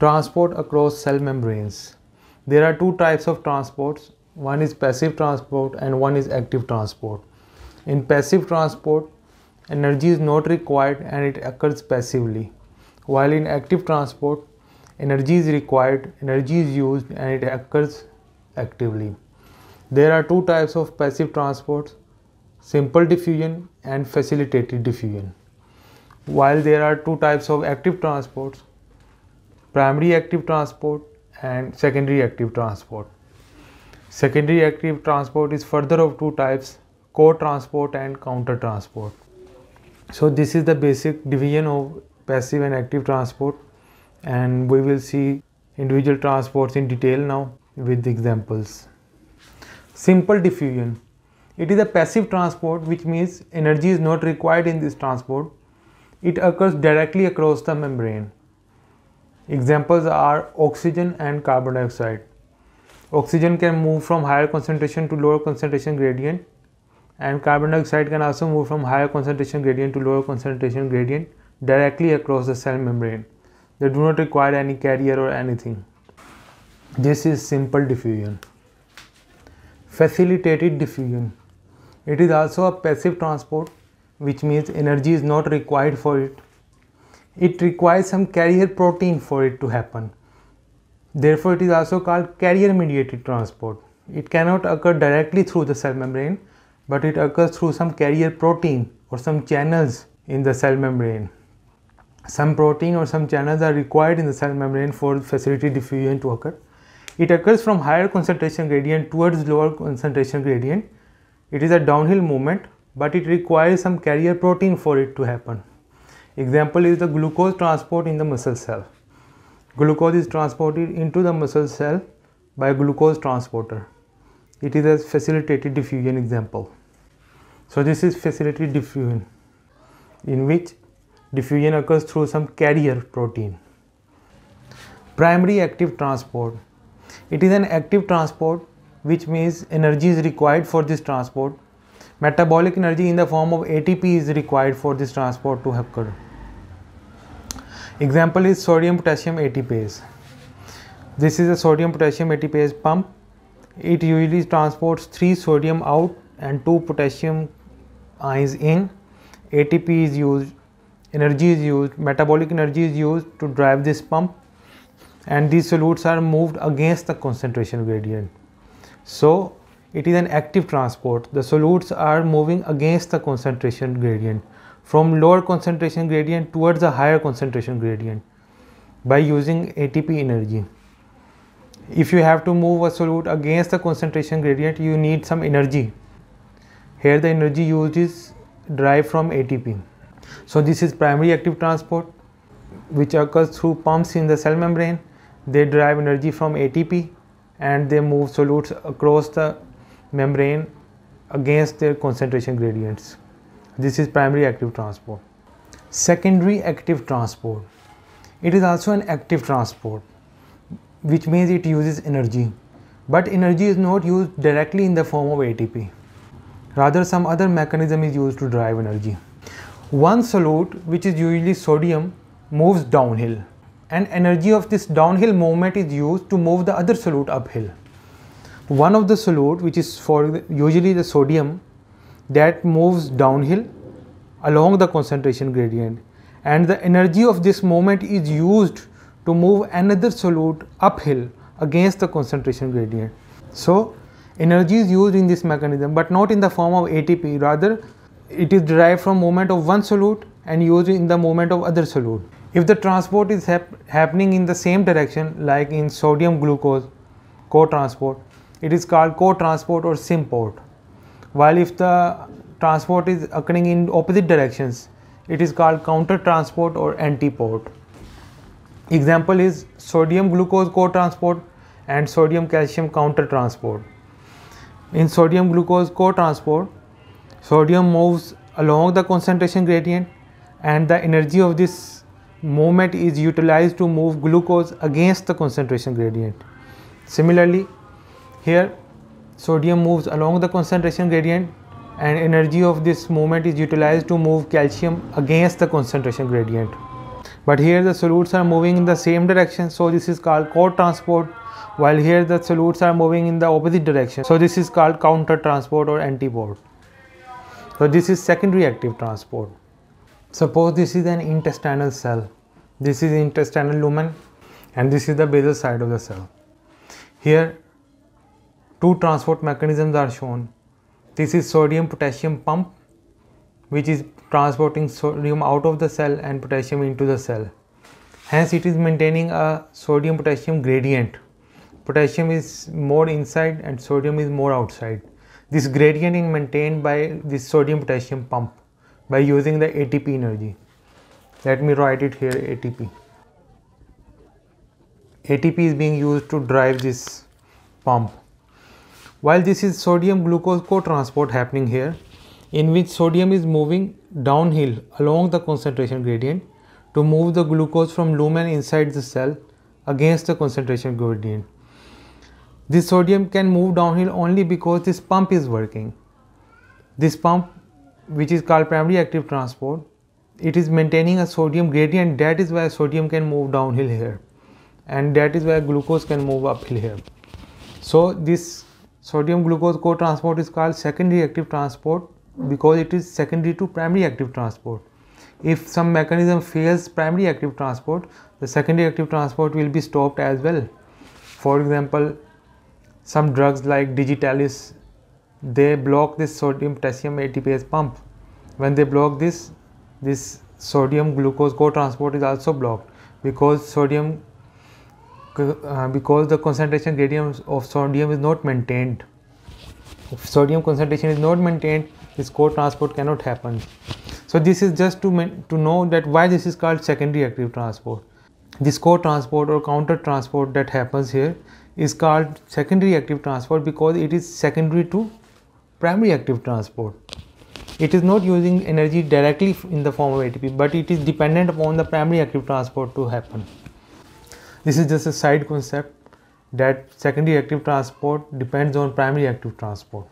Transport across cell membranes. There are two types of transports. One is passive transport and one is active transport. In passive transport, energy is not required and it occurs passively. While in active transport, energy is required, energy is used and it occurs actively. There are two types of passive transports, simple diffusion and facilitated diffusion. While there are two types of active transports, primary active transport and secondary active transport. Secondary active transport is further of two types co-transport and counter transport. So this is the basic division of passive and active transport and we will see individual transports in detail now with examples. Simple diffusion. It is a passive transport which means energy is not required in this transport. It occurs directly across the membrane. Examples are oxygen and carbon dioxide. Oxygen can move from higher concentration to lower concentration gradient and carbon dioxide can also move from higher concentration gradient to lower concentration gradient directly across the cell membrane. They do not require any carrier or anything. This is simple diffusion. Facilitated diffusion. It is also a passive transport which means energy is not required for it it requires some carrier protein for it to happen. Therefore, it is also called carrier mediated transport. It cannot occur directly through the cell membrane, but it occurs through some carrier protein or some channels in the cell membrane. Some protein or some channels are required in the cell membrane for facility diffusion to occur. It occurs from higher concentration gradient towards lower concentration gradient. It is a downhill movement, but it requires some carrier protein for it to happen. Example is the glucose transport in the muscle cell. Glucose is transported into the muscle cell by glucose transporter. It is a facilitated diffusion example. So this is facilitated diffusion in which diffusion occurs through some carrier protein. Primary active transport. It is an active transport which means energy is required for this transport. Metabolic energy in the form of ATP is required for this transport to occur. Example is sodium potassium ATPase. This is a sodium potassium ATPase pump. It usually transports 3 sodium out and 2 potassium ions in. ATP is used, energy is used, metabolic energy is used to drive this pump and these solutes are moved against the concentration gradient. So it is an active transport. The solutes are moving against the concentration gradient from lower concentration gradient towards a higher concentration gradient by using ATP energy. If you have to move a solute against the concentration gradient, you need some energy. Here the energy used is derived from ATP. So this is primary active transport which occurs through pumps in the cell membrane. They derive energy from ATP and they move solutes across the membrane against their concentration gradients. This is primary active transport. Secondary active transport. It is also an active transport, which means it uses energy. But energy is not used directly in the form of ATP. Rather, some other mechanism is used to drive energy. One solute, which is usually sodium, moves downhill and energy of this downhill movement is used to move the other solute uphill. One of the solute which is for usually the sodium that moves downhill along the concentration gradient and the energy of this moment is used to move another solute uphill against the concentration gradient. So, energy is used in this mechanism but not in the form of ATP rather it is derived from moment of one solute and used in the moment of other solute. If the transport is hap happening in the same direction like in sodium glucose co-transport it is called co-transport or SIMPORT while if the transport is occurring in opposite directions it is called counter transport or antiport example is sodium glucose co-transport and sodium calcium counter transport in sodium glucose co-transport sodium moves along the concentration gradient and the energy of this movement is utilized to move glucose against the concentration gradient similarly here sodium moves along the concentration gradient and energy of this movement is utilized to move calcium against the concentration gradient. But here the solutes are moving in the same direction so this is called co-transport while here the solutes are moving in the opposite direction so this is called counter transport or antiport. So this is secondary active transport. Suppose this is an intestinal cell. This is intestinal lumen and this is the basal side of the cell. Here Two transport mechanisms are shown. This is sodium potassium pump which is transporting sodium out of the cell and potassium into the cell. Hence it is maintaining a sodium potassium gradient. Potassium is more inside and sodium is more outside. This gradient is maintained by this sodium potassium pump by using the ATP energy. Let me write it here ATP. ATP is being used to drive this pump. While this is sodium glucose co-transport happening here, in which sodium is moving downhill along the concentration gradient to move the glucose from lumen inside the cell against the concentration gradient. This sodium can move downhill only because this pump is working. This pump which is called primary active transport, it is maintaining a sodium gradient that is why sodium can move downhill here and that is why glucose can move uphill here. So this sodium glucose co-transport is called secondary active transport because it is secondary to primary active transport. If some mechanism fails primary active transport, the secondary active transport will be stopped as well. For example, some drugs like digitalis, they block this sodium potassium ATPase pump. When they block this, this sodium glucose co-transport is also blocked because sodium uh, because the concentration gradient of sodium is not maintained if sodium concentration is not maintained this co-transport cannot happen so this is just to to know that why this is called secondary active transport this co-transport or counter transport that happens here is called secondary active transport because it is secondary to primary active transport it is not using energy directly in the form of ATP but it is dependent upon the primary active transport to happen this is just a side concept that secondary active transport depends on primary active transport.